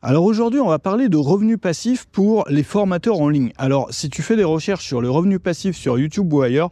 Alors aujourd'hui, on va parler de revenus passifs pour les formateurs en ligne. Alors si tu fais des recherches sur le revenu passif sur YouTube ou ailleurs,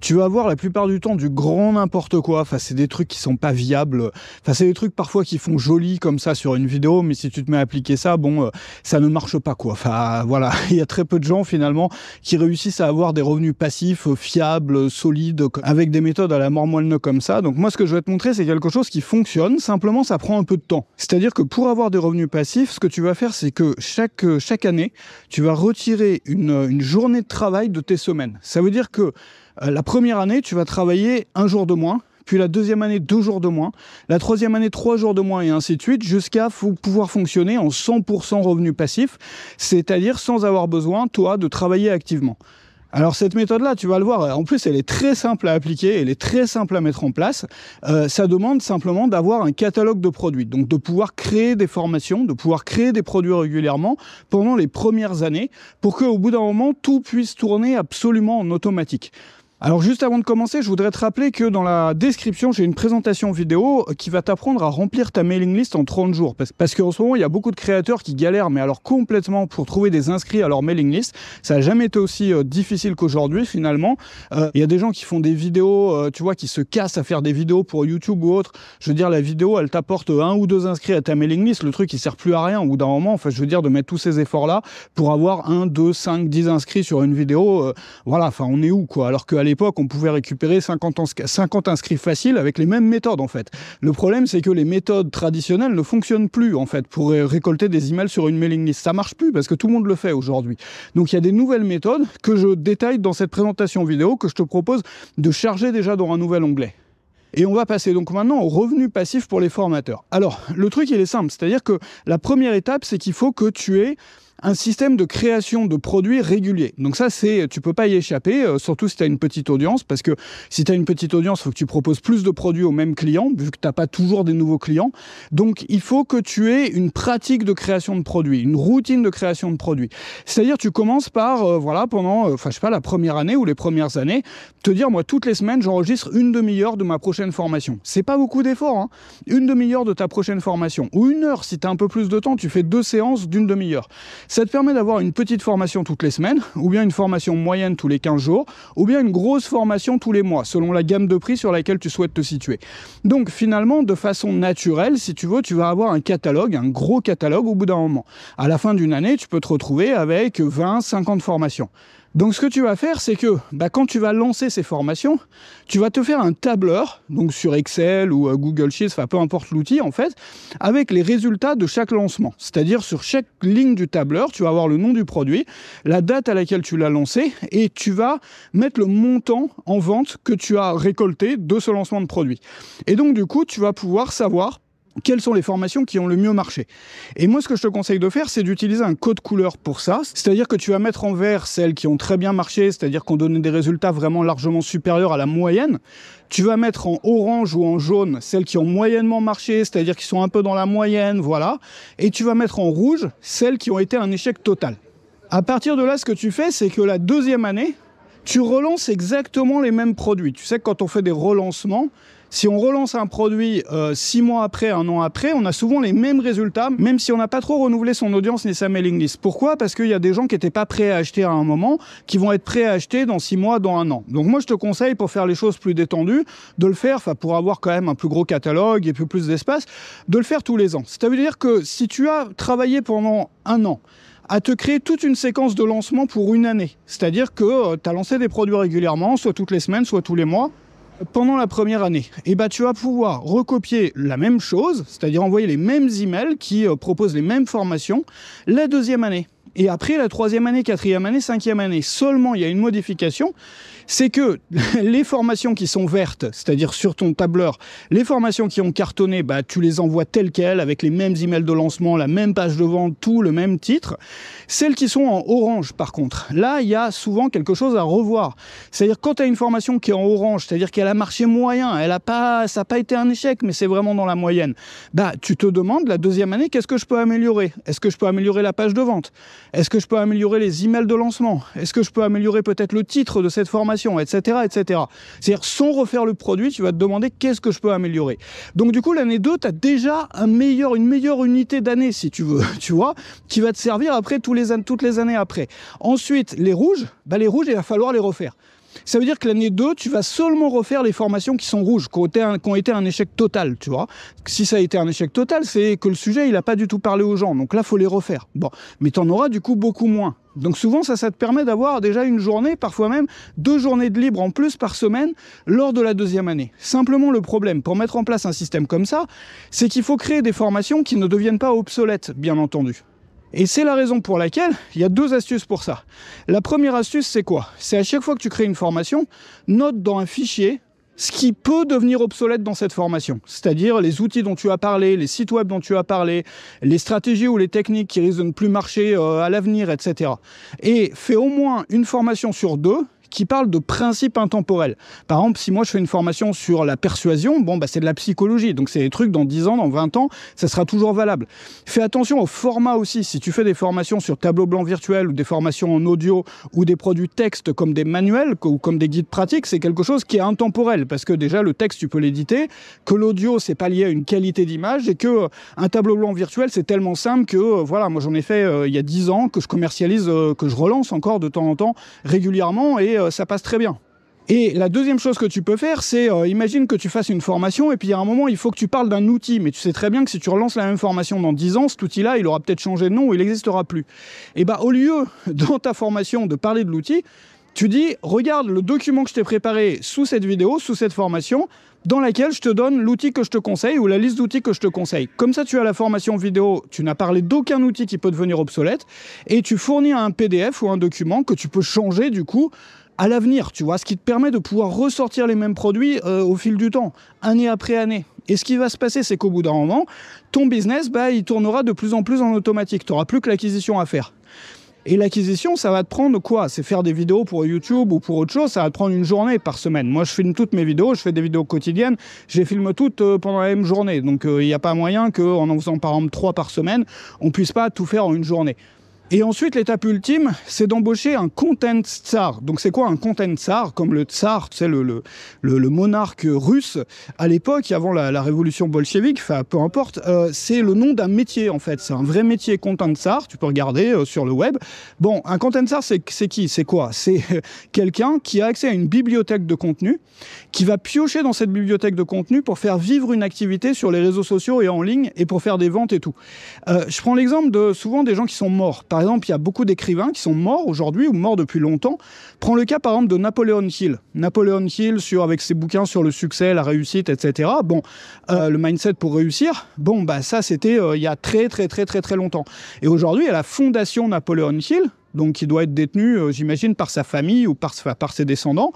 tu vas avoir la plupart du temps du grand n'importe quoi. Enfin, c'est des trucs qui sont pas viables. Enfin, c'est des trucs parfois qui font joli comme ça sur une vidéo, mais si tu te mets à appliquer ça, bon, euh, ça ne marche pas quoi. Enfin, voilà, il y a très peu de gens finalement qui réussissent à avoir des revenus passifs euh, fiables, solides, avec des méthodes à la mort mormoine comme ça. Donc moi, ce que je vais te montrer, c'est quelque chose qui fonctionne. Simplement, ça prend un peu de temps. C'est-à-dire que pour avoir des revenus passifs ce que tu vas faire, c'est que chaque, euh, année, tu vas retirer euh, une, journée de travail de tes semaines. Ça veut dire que euh, la première année, tu vas travailler un jour de moins, puis la deuxième année deux jours de moins, la troisième année trois jours de moins et ainsi de suite, jusqu'à pouvoir fonctionner en 100% revenu passif, c'est-à-dire sans avoir besoin, toi, de travailler activement. Alors cette méthode-là, tu vas le voir, en plus elle est très simple à appliquer, elle est très simple à mettre en place. Euh, ça demande simplement d'avoir un catalogue de produits, donc de pouvoir créer des formations, de pouvoir créer des produits régulièrement pendant les premières années, pour qu'au bout d'un moment, tout puisse tourner absolument en automatique. Alors juste avant de commencer, je voudrais te rappeler que dans la description, j'ai une présentation vidéo qui va t'apprendre à remplir ta mailing list en 30 jours. Parce, que qu'en ce moment, il y a beaucoup de créateurs qui galèrent, mais alors complètement pour trouver des inscrits à leur mailing list. Ça n'a jamais été aussi euh, difficile qu'aujourd'hui finalement. Euh, il y a des gens qui font des vidéos, euh, tu vois, qui se cassent à faire des vidéos pour YouTube ou autre. Je veux dire, la vidéo, elle t'apporte un ou deux inscrits à ta mailing list. Le truc, il sert plus à rien. Au bout d'un moment, enfin je veux dire, de mettre tous ces efforts-là pour avoir un, deux, cinq, dix inscrits sur une vidéo. voilà, enfin, on est où quoi Alors que l'époque, on pouvait récupérer 50, 50 inscrits faciles avec les mêmes méthodes, en fait. Le problème, c'est que les méthodes traditionnelles ne fonctionnent plus, en fait, pour récolter des emails sur une mailing list. Ça marche plus parce que tout le monde le fait aujourd'hui. Donc, il y a des nouvelles méthodes que je détaille dans cette présentation vidéo que je te propose de charger déjà dans un nouvel onglet. Et on va passer donc maintenant au revenu passif pour les formateurs. Alors, le truc, il est simple, c'est-à-dire que la première étape, c'est qu'il faut que tu aies un système de création de produits réguliers. Donc ça, c'est tu peux pas y échapper, euh, surtout si tu as une petite audience, parce que si tu as une petite audience, il faut que tu proposes plus de produits aux mêmes clients, vu que tu n'as pas toujours des nouveaux clients. Donc il faut que tu aies une pratique de création de produits, une routine de création de produits. C'est-à-dire tu commences par, euh, voilà, pendant, euh, enfin je sais pas, la première année ou les premières années, te dire, moi, toutes les semaines, j'enregistre une demi-heure de ma prochaine formation. C'est pas beaucoup d'efforts, hein. Une demi-heure de ta prochaine formation, ou une heure, si tu as un peu plus de temps, tu fais deux séances d'une demi-heure. Ça te permet d'avoir une petite formation toutes les semaines, ou bien une formation moyenne tous les 15 jours, ou bien une grosse formation tous les mois, selon la gamme de prix sur laquelle tu souhaites te situer. Donc finalement, de façon naturelle, si tu veux, tu vas avoir un catalogue, un gros catalogue au bout d'un moment. À la fin d'une année, tu peux te retrouver avec 20, 50 formations. Donc ce que tu vas faire, c'est que bah, quand tu vas lancer ces formations, tu vas te faire un tableur, donc sur Excel ou euh, Google Sheets, enfin peu importe l'outil en fait, avec les résultats de chaque lancement. C'est-à-dire sur chaque ligne du tableur, tu vas avoir le nom du produit, la date à laquelle tu l'as lancé, et tu vas mettre le montant en vente que tu as récolté de ce lancement de produit. Et donc du coup, tu vas pouvoir savoir quelles sont les formations qui ont le mieux marché. Et moi, ce que je te conseille de faire, c'est d'utiliser un code couleur pour ça. C'est-à-dire que tu vas mettre en vert celles qui ont très bien marché, c'est-à-dire qu'on donné des résultats vraiment largement supérieurs à la moyenne. Tu vas mettre en orange ou en jaune celles qui ont moyennement marché, c'est-à-dire qui sont un peu dans la moyenne, voilà. Et tu vas mettre en rouge celles qui ont été un échec total. À partir de là, ce que tu fais, c'est que la deuxième année, tu relances exactement les mêmes produits. Tu sais, que quand on fait des relancements, si on relance un produit euh, six mois après, un an après, on a souvent les mêmes résultats, même si on n'a pas trop renouvelé son audience ni sa mailing list. Pourquoi Parce qu'il y a des gens qui n'étaient pas prêts à acheter à un moment, qui vont être prêts à acheter dans six mois, dans un an. Donc moi, je te conseille pour faire les choses plus détendues, de le faire, enfin pour avoir quand même un plus gros catalogue et plus, plus d'espace, de le faire tous les ans. cest à dire que si tu as travaillé pendant un an, à te créer toute une séquence de lancement pour une année. C'est-à-dire que euh, tu as lancé des produits régulièrement, soit toutes les semaines, soit tous les mois pendant la première année, et eh bah, ben, tu vas pouvoir recopier la même chose, c'est-à-dire envoyer les mêmes emails qui euh, proposent les mêmes formations la deuxième année. Et après la troisième année, quatrième année, cinquième année, seulement il y a une modification, c'est que les formations qui sont vertes, c'est-à-dire sur ton tableur, les formations qui ont cartonné, bah, tu les envoies telles quelles, avec les mêmes emails de lancement, la même page de vente, tout le même titre. Celles qui sont en orange, par contre, là, il y a souvent quelque chose à revoir. C'est-à-dire quand tu as une formation qui est en orange, c'est-à-dire qu'elle a marché moyen, elle a pas, ça n'a pas été un échec, mais c'est vraiment dans la moyenne, bah, tu te demandes la deuxième année, qu'est-ce que je peux améliorer Est-ce que je peux améliorer la page de vente Est-ce que je peux améliorer les emails de lancement Est-ce que je peux améliorer peut-être le titre de cette formation etc., etc. C'est-à-dire, sans refaire le produit, tu vas te demander qu'est-ce que je peux améliorer. Donc, du coup, l'année 2, tu as déjà meilleur, une meilleure unité d'année, si tu veux, tu vois, qui va te servir après les, toutes les années après. Ensuite, les rouges, bah, les rouges, il va falloir les refaire ça veut dire que l'année 2, tu vas seulement refaire les formations qui sont rouges, qui ont été un, échec total, tu vois. Si ça a été un échec total, c'est que le sujet, il n'a pas du tout parlé aux gens. Donc là, faut les refaire. Bon, mais tu en auras du coup beaucoup moins. Donc souvent, ça, ça te permet d'avoir déjà une journée, parfois même deux journées de libre en plus par semaine lors de la deuxième année. Simplement, le problème pour mettre en place un système comme ça, c'est qu'il faut créer des formations qui ne deviennent pas obsolètes, bien entendu. Et c'est la raison pour laquelle il y a deux astuces pour ça. La première astuce, c'est quoi C'est à chaque fois que tu crées une formation, note dans un fichier ce qui peut devenir obsolète dans cette formation, c'est-à-dire les outils dont tu as parlé, les sites web dont tu as parlé, les stratégies ou les techniques qui risquent de ne plus marcher euh, à l'avenir, etc. Et fais au moins une formation sur deux qui parle de principes intemporels. Par exemple, si moi je fais une formation sur la persuasion, bon, bah, c'est de la psychologie. Donc, c'est des trucs dans 10 ans, dans 20 ans, ça sera toujours valable. Fais attention au format aussi. Si tu fais des formations sur tableau blanc virtuel ou des formations en audio ou des produits textes comme des manuels ou comme des guides pratiques, c'est quelque chose qui est intemporel parce que déjà le texte, tu peux l'éditer, que l'audio, c'est pas lié à une qualité d'image et que euh, un tableau blanc virtuel, c'est tellement simple que, euh, voilà, moi j'en ai fait euh, il y a 10 ans, que je commercialise, que je relance encore de temps en temps régulièrement et euh, ça passe très bien. Et la deuxième chose que tu peux faire, c'est euh, imagine que tu fasses une formation et puis à un moment, il faut que tu parles d'un outil, mais tu sais très bien que si tu relances la même formation dans 10 ans, cet outil-là, il aura peut-être changé de nom ou il n'existera plus. Et bah au lieu dans ta formation de parler de l'outil, tu dis regarde le document que je t'ai préparé sous cette vidéo, sous cette formation dans laquelle je te donne l'outil que je te conseille ou la liste d'outils que je te conseille. Comme ça, tu as la formation vidéo, tu n'as parlé d'aucun outil qui peut devenir obsolète, et tu fournis un PDF ou un document que tu peux changer du coup à l'avenir, tu vois, ce qui te permet de pouvoir ressortir les mêmes produits euh, au fil du temps, année après année. Et ce qui va se passer, c'est qu'au bout d'un moment, ton business, bah, il tournera de plus en plus en automatique. Tu n'auras plus que l'acquisition à faire. Et l'acquisition, ça va te prendre quoi C'est faire des vidéos pour YouTube ou pour autre chose, ça va te prendre une journée par semaine. Moi, je filme toutes mes vidéos, je fais des vidéos quotidiennes, je les filme toutes euh, pendant la même journée. Donc, euh, il n'y a pas moyen qu'en en faisant par exemple trois par semaine, on puisse pas tout faire en une journée. Et ensuite, l'étape ultime, c'est d'embaucher un content tsar. Donc, c'est quoi un content tsar Comme le tsar, c'est le, le, le, le, monarque russe à l'époque, avant la, la, révolution bolchevique, enfin, peu importe. Euh, c'est le nom d'un métier, en fait. C'est un vrai métier content tsar. Tu peux regarder euh, sur le web. Bon, un content tsar, c'est qui C'est quoi C'est quelqu'un qui a accès à une bibliothèque de contenu, qui va piocher dans cette bibliothèque de contenu pour faire vivre une activité sur les réseaux sociaux et en ligne et pour faire des ventes et tout. Euh, je prends l'exemple de souvent des gens qui sont morts. Par par exemple, il y a beaucoup d'écrivains qui sont morts aujourd'hui ou morts depuis longtemps. Prends le cas par exemple de Napoleon Hill. Napoleon Hill, sur, avec ses bouquins sur le succès, la réussite, etc. Bon, euh, le mindset pour réussir, bon, bah ça c'était euh, il y a très très très très très longtemps. Et aujourd'hui, à la fondation Napoleon Hill, donc qui doit être détenu, euh, j'imagine, par sa famille ou par, par ses descendants.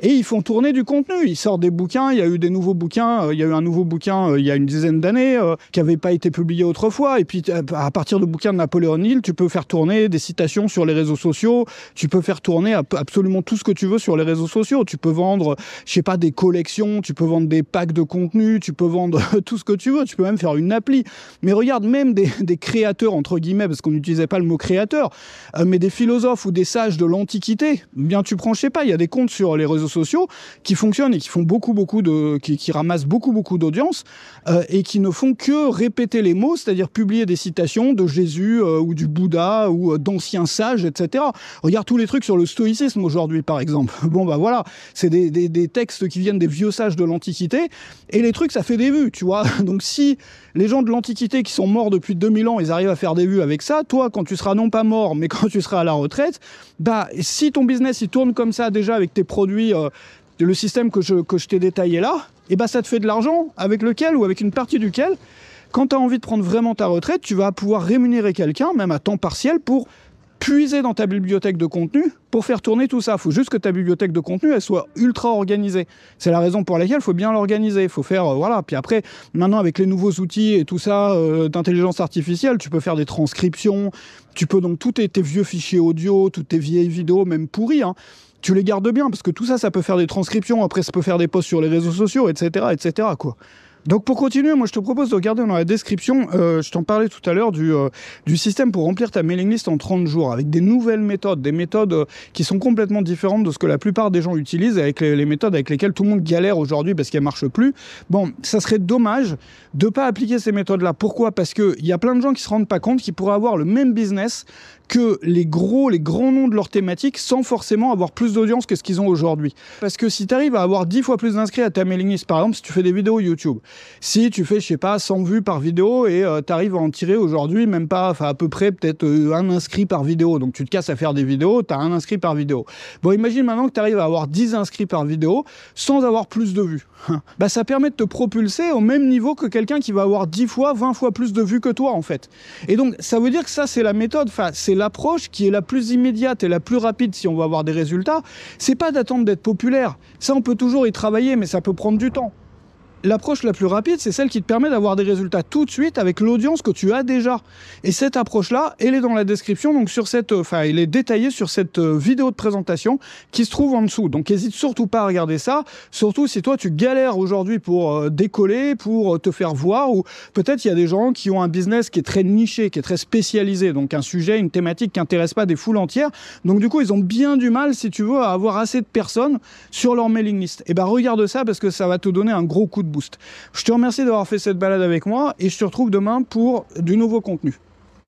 Et ils font tourner du contenu. Ils sortent des bouquins, il y a eu des nouveaux bouquins, euh, il y a eu un nouveau bouquin euh, il y a une dizaine d'années qui n'avait pas été publié autrefois. Et puis, à partir du bouquin de Napoléon Hill, tu peux faire tourner des citations sur les réseaux sociaux, tu peux faire tourner absolument tout ce que tu veux sur les réseaux sociaux. Tu peux vendre, je sais pas, des collections, tu peux vendre des packs de contenu, tu peux vendre tout ce que tu veux, tu peux même faire une appli. Mais regarde, même des, des créateurs, entre guillemets, parce qu'on n'utilisait pas le mot créateur, mais des philosophes ou des sages de l'Antiquité, bien tu prends, je sais pas, il y a des comptes sur les réseaux sociaux qui fonctionnent et qui font beaucoup, beaucoup de, qui, ramassent beaucoup, beaucoup d'audience euh, et qui ne font que répéter les mots, c'est-à-dire publier des citations de Jésus euh, ou du Bouddha ou euh, d'anciens sages, etc. Regarde tous les trucs sur le stoïcisme aujourd'hui, par exemple. Bon, bah voilà, c'est des, des textes qui viennent des vieux sages de l'Antiquité et les trucs, ça fait des vues, tu vois. Donc si les gens de l'Antiquité qui sont morts depuis 2000 ans, ils arrivent à faire des vues avec ça, toi, quand tu seras non pas mort, mais quand tu seras à la retraite, bah, si ton business il tourne comme ça déjà avec tes produits, euh, le système que je, que je t'ai détaillé là, et eh bah, ça te fait de l'argent avec lequel ou avec une partie duquel, quand tu as envie de prendre vraiment ta retraite, tu vas pouvoir rémunérer quelqu'un, même à temps partiel, pour puiser dans ta bibliothèque de contenu pour faire tourner tout ça. faut juste que ta bibliothèque de contenu, elle soit ultra organisée. C'est la raison pour laquelle il faut bien l'organiser. faut faire, euh, voilà. Puis après, maintenant, avec les nouveaux outils et tout ça euh, d'intelligence artificielle, tu peux faire des transcriptions. Tu peux donc tous tes, vieux fichiers audio, toutes tes vieilles vidéos, même pourries, hein, tu les gardes bien parce que tout ça, ça peut faire des transcriptions. Après, ça peut faire des posts sur les réseaux sociaux, etc., etc., quoi. Donc pour continuer, moi je te propose de regarder dans la description, euh, je t'en parlais tout à l'heure du, euh, du système pour remplir ta mailing list en 30 jours, avec des nouvelles méthodes, des méthodes euh, qui sont complètement différentes de ce que la plupart des gens utilisent, avec les, méthodes avec lesquelles tout le monde galère aujourd'hui parce qu'elles marchent plus. Bon, ça serait dommage de pas appliquer ces méthodes-là. Pourquoi Parce qu'il y a plein de gens qui se rendent pas compte qu'ils pourraient avoir le même business que les gros, les grands noms de leur thématique sans forcément avoir plus d'audience que ce qu'ils ont aujourd'hui. Parce que si tu arrives à avoir 10 fois plus d'inscrits à ta mailing list, par exemple, si tu fais des vidéos YouTube, si tu fais, je sais pas, 100 vues par vidéo et euh, tu arrives à en tirer aujourd'hui, même pas, enfin à peu près peut-être euh, un inscrit par vidéo, donc tu te casses à faire des vidéos, tu as un inscrit par vidéo. Bon, imagine maintenant que tu arrives à avoir 10 inscrits par vidéo sans avoir plus de vues. bah, ça permet de te propulser au même niveau que quelqu'un qui va avoir 10 fois, 20 fois plus de vues que toi, en fait. Et donc, ça veut dire que ça, c'est la méthode, enfin, c'est l'approche qui est la plus immédiate et la plus rapide si on veut avoir des résultats, c'est pas d'attendre d'être populaire. Ça, on peut toujours y travailler, mais ça peut prendre du temps. L'approche la plus rapide, c'est celle qui te permet d'avoir des résultats tout de suite avec l'audience que tu as déjà. Et cette approche-là, elle est dans la description, donc sur cette, euh, enfin, elle est détaillée sur cette euh, vidéo de présentation qui se trouve en dessous. Donc, n'hésite surtout pas à regarder ça, surtout si toi tu galères aujourd'hui pour euh, décoller, pour te faire voir, ou peut-être il y a des gens qui ont un business qui est très niché, qui est très spécialisé, donc un sujet, une thématique qui n'intéresse pas des foules entières. Donc, du coup, ils ont bien du mal, si tu veux, à avoir assez de personnes sur leur mailing list. Et eh ben, regarde ça parce que ça va te donner un gros coup de boost. Je te remercie d'avoir fait cette balade avec moi et je te retrouve demain pour du nouveau contenu.